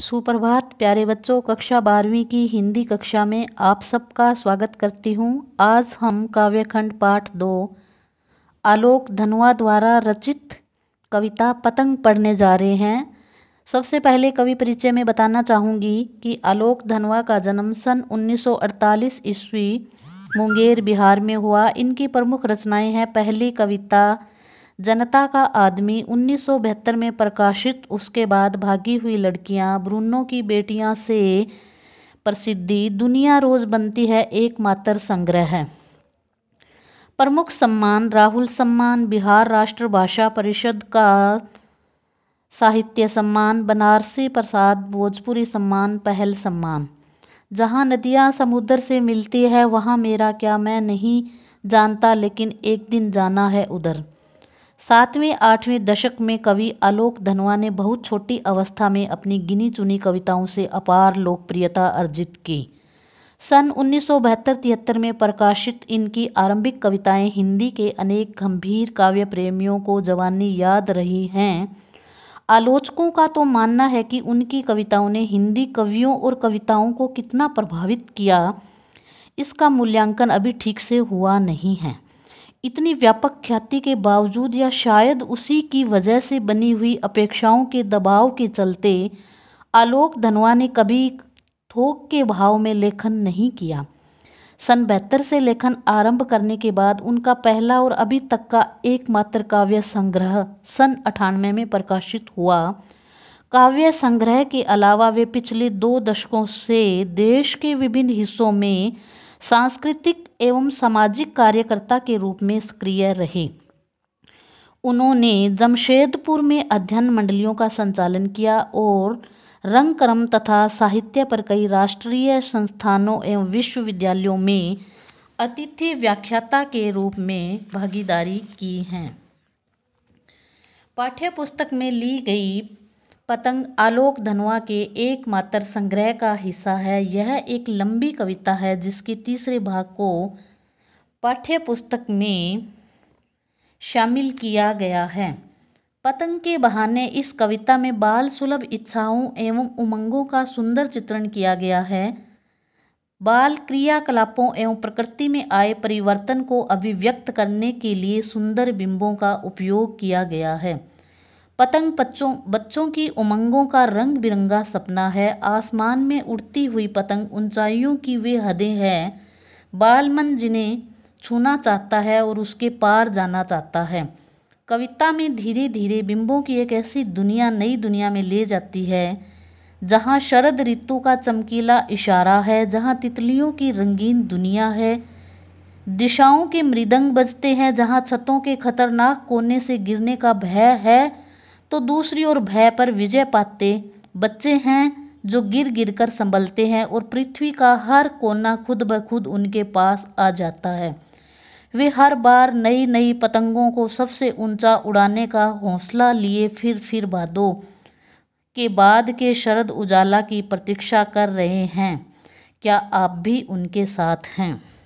सुप्रभात प्यारे बच्चों कक्षा बारहवीं की हिंदी कक्षा में आप सबका स्वागत करती हूँ आज हम काव्यखंड पाठ दो आलोक धनवा द्वारा रचित कविता पतंग पढ़ने जा रहे हैं सबसे पहले कवि परिचय में बताना चाहूँगी कि आलोक धनवा का जन्म सन 1948 ईस्वी मुंगेर बिहार में हुआ इनकी प्रमुख रचनाएं हैं पहली कविता जनता का आदमी 1972 में प्रकाशित उसके बाद भागी हुई लड़कियां ब्रूनो की बेटियां से प्रसिद्धि दुनिया रोज बनती है एकमात्र संग्रह है प्रमुख सम्मान राहुल सम्मान बिहार राष्ट्र भाषा परिषद का साहित्य सम्मान बनारसी प्रसाद भोजपुरी सम्मान पहल सम्मान जहाँ नदियाँ समुद्र से मिलती है वहाँ मेरा क्या मैं नहीं जानता लेकिन एक दिन जाना है उधर सातवें आठवें दशक में कवि आलोक धनवा ने बहुत छोटी अवस्था में अपनी गिनी चुनी कविताओं से अपार लोकप्रियता अर्जित की सन उन्नीस सौ में प्रकाशित इनकी आरंभिक कविताएं हिंदी के अनेक गंभीर काव्य प्रेमियों को जवानी याद रही हैं आलोचकों का तो मानना है कि उनकी कविताओं ने हिंदी कवियों और कविताओं को कितना प्रभावित किया इसका मूल्यांकन अभी ठीक से हुआ नहीं है इतनी व्यापक ख्याति के बावजूद या शायद उसी की वजह से बनी हुई अपेक्षाओं के दबाव के चलते आलोक धनवा ने कभी थोक के भाव में लेखन नहीं किया सन बहत्तर से लेखन आरंभ करने के बाद उनका पहला और अभी तक का एकमात्र काव्य संग्रह सन अठानवे में प्रकाशित हुआ काव्य संग्रह के अलावा वे पिछले दो दशकों से देश के विभिन्न हिस्सों में सांस्कृतिक एवं सामाजिक कार्यकर्ता के रूप में सक्रिय रहे उन्होंने जमशेदपुर में अध्ययन मंडलियों का संचालन किया और रंगक्रम तथा साहित्य पर कई राष्ट्रीय संस्थानों एवं विश्वविद्यालयों में अतिथि व्याख्याता के रूप में भागीदारी की हैं पाठ्य पुस्तक में ली गई पतंग आलोक धनवा के एकमात्र संग्रह का हिस्सा है यह एक लंबी कविता है जिसके तीसरे भाग को पाठ्य पुस्तक में शामिल किया गया है पतंग के बहाने इस कविता में बाल सुलभ इच्छाओं एवं उमंगों का सुंदर चित्रण किया गया है बाल क्रियाकलापों एवं प्रकृति में आए परिवर्तन को अभिव्यक्त करने के लिए सुंदर बिंबों का उपयोग किया गया है पतंग बच्चों बच्चों की उमंगों का रंग बिरंगा सपना है आसमान में उड़ती हुई पतंग ऊंचाइयों की वे हदें हैं बाल मन जिन्हें छूना चाहता है और उसके पार जाना चाहता है कविता में धीरे धीरे बिंबों की एक ऐसी दुनिया नई दुनिया में ले जाती है जहाँ शरद ऋतु का चमकीला इशारा है जहाँ तितलियों की रंगीन दुनिया है दिशाओं के मृदंग बजते हैं जहाँ छतों के खतरनाक कोने से गिरने का भय है तो दूसरी ओर भय पर विजय पाते बच्चे हैं जो गिर गिर कर संभलते हैं और पृथ्वी का हर कोना खुद ब खुद उनके पास आ जाता है वे हर बार नई नई पतंगों को सबसे ऊंचा उड़ाने का हौसला लिए फिर फिर बादो के बाद के शरद उजाला की प्रतीक्षा कर रहे हैं क्या आप भी उनके साथ हैं